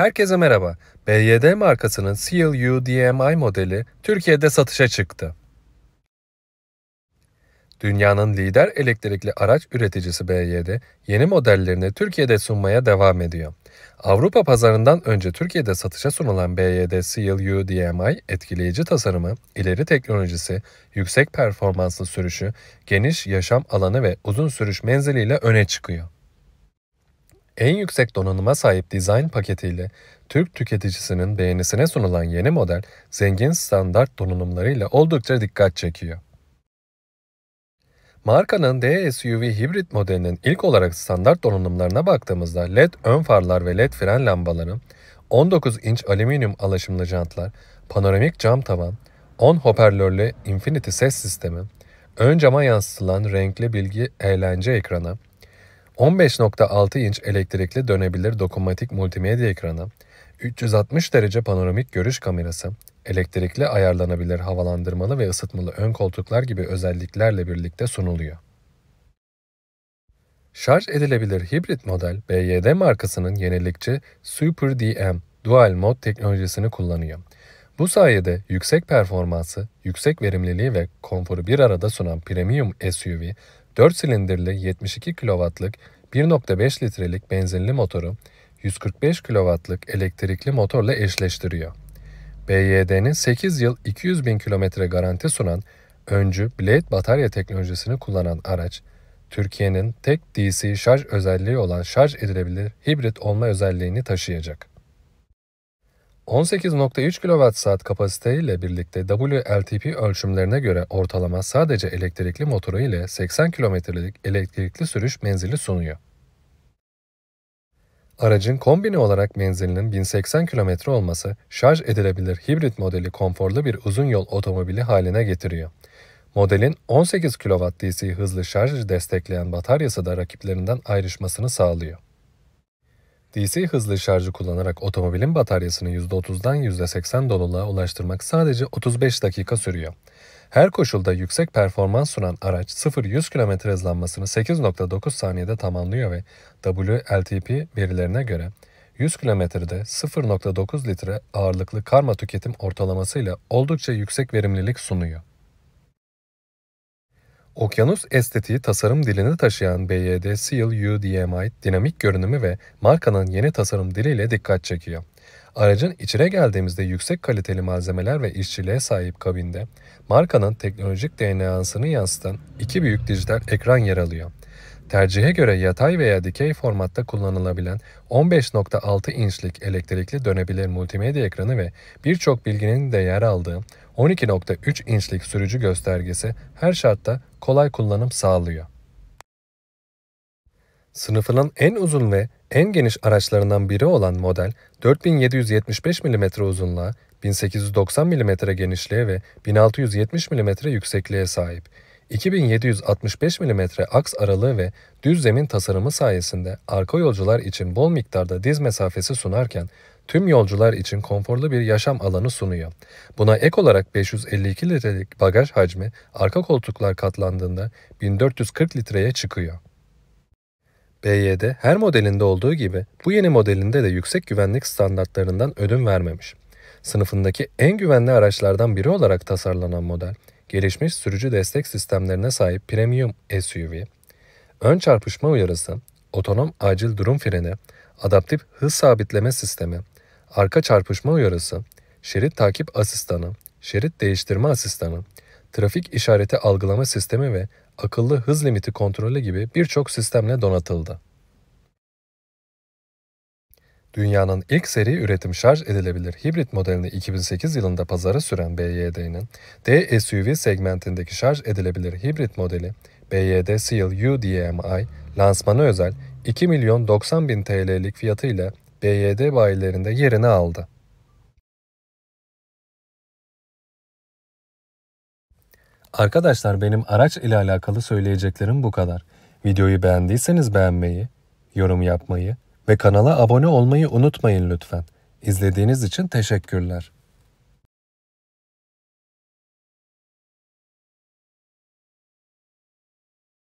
Herkese merhaba. BYD markasının Seal UDMi modeli Türkiye'de satışa çıktı. Dünyanın lider elektrikli araç üreticisi BYD yeni modellerini Türkiye'de sunmaya devam ediyor. Avrupa pazarından önce Türkiye'de satışa sunulan BYD Seal UDMi etkileyici tasarımı, ileri teknolojisi, yüksek performanslı sürüşü, geniş yaşam alanı ve uzun sürüş menziliyle öne çıkıyor. En yüksek donanıma sahip dizayn paketiyle Türk tüketicisinin beğenisine sunulan yeni model zengin standart donanımlarıyla oldukça dikkat çekiyor. Markanın D SUV hibrit modelinin ilk olarak standart donanımlarına baktığımızda LED ön farlar ve LED fren lambaları, 19 inç alüminyum alaşımlı jantlar, panoramik cam tavan, 10 hoparlörlü Infinity ses sistemi, ön cama yansıtılan renkli bilgi eğlence ekranı, 15.6 inç elektrikli dönebilir dokunmatik multimedya ekranı, 360 derece panoramik görüş kamerası, elektrikli ayarlanabilir havalandırmalı ve ısıtmalı ön koltuklar gibi özelliklerle birlikte sunuluyor. Şarj edilebilir hibrit model BYD markasının yenilikçi Super DM Dual Mode teknolojisini kullanıyor. Bu sayede yüksek performansı, yüksek verimliliği ve konforu bir arada sunan premium SUV, 4 silindirli 72 kW'lık 1.5 litrelik benzinli motoru 145 kW'lık elektrikli motorla eşleştiriyor. BYD'nin 8 yıl 200 bin kilometre garanti sunan öncü Blade batarya teknolojisini kullanan araç, Türkiye'nin tek DC şarj özelliği olan şarj edilebilir hibrit olma özelliğini taşıyacak. 18.3 kWh kapasiteyle birlikte WLTP ölçümlerine göre ortalama sadece elektrikli motoru ile 80 kilometrelik elektrikli sürüş menzili sunuyor. Aracın kombine olarak menzilinin 1080 km olması şarj edilebilir hibrit modeli konforlu bir uzun yol otomobili haline getiriyor. Modelin 18 kW DC hızlı şarj destekleyen bataryası da rakiplerinden ayrışmasını sağlıyor. DC hızlı şarjı kullanarak otomobilin bataryasını %30'dan %80 doluluğa ulaştırmak sadece 35 dakika sürüyor. Her koşulda yüksek performans sunan araç 0-100 km hızlanmasını 8.9 saniyede tamamlıyor ve WLTP verilerine göre 100 kilometrede 0.9 litre ağırlıklı karma tüketim ortalamasıyla oldukça yüksek verimlilik sunuyor. Okyanus estetiği tasarım dilini taşıyan BYD Seal UDMI dinamik görünümü ve markanın yeni tasarım diliyle dikkat çekiyor. Aracın içine geldiğimizde yüksek kaliteli malzemeler ve işçiliğe sahip kabinde, markanın teknolojik DNA'sını yansıtan iki büyük dijital ekran yer alıyor. Tercihe göre yatay veya dikey formatta kullanılabilen 15.6 inçlik elektrikli dönebilir multimedya ekranı ve birçok bilginin de yer aldığı 12.3 inçlik sürücü göstergesi her şartta kolay kullanım sağlıyor. Sınıfının en uzun ve en geniş araçlarından biri olan model 4775 mm uzunluğa, 1890 mm genişliğe ve 1670 mm yüksekliğe sahip. 2765 mm aks aralığı ve düz zemin tasarımı sayesinde arka yolcular için bol miktarda diz mesafesi sunarken tüm yolcular için konforlu bir yaşam alanı sunuyor. Buna ek olarak 552 litrelik bagaj hacmi arka koltuklar katlandığında 1440 litreye çıkıyor. BYD her modelinde olduğu gibi bu yeni modelinde de yüksek güvenlik standartlarından ödün vermemiş. Sınıfındaki en güvenli araçlardan biri olarak tasarlanan model, gelişmiş sürücü destek sistemlerine sahip premium SUV, ön çarpışma uyarısı, otonom acil durum freni, adaptif hız sabitleme sistemi, arka çarpışma uyarısı, şerit takip asistanı, şerit değiştirme asistanı, trafik işareti algılama sistemi ve akıllı hız limiti kontrolü gibi birçok sistemle donatıldı. Dünyanın ilk seri üretim şarj edilebilir hibrit modelini 2008 yılında pazara süren BYD'nin, D SUV segmentindeki şarj edilebilir hibrit modeli BYD Seal UDMI lansmanı özel 2 milyon 90 bin TL'lik fiyatıyla BYD bayilerinde yerini aldı. Arkadaşlar benim araç ile alakalı söyleyeceklerim bu kadar. Videoyu beğendiyseniz beğenmeyi, yorum yapmayı ve kanala abone olmayı unutmayın lütfen. İzlediğiniz için teşekkürler.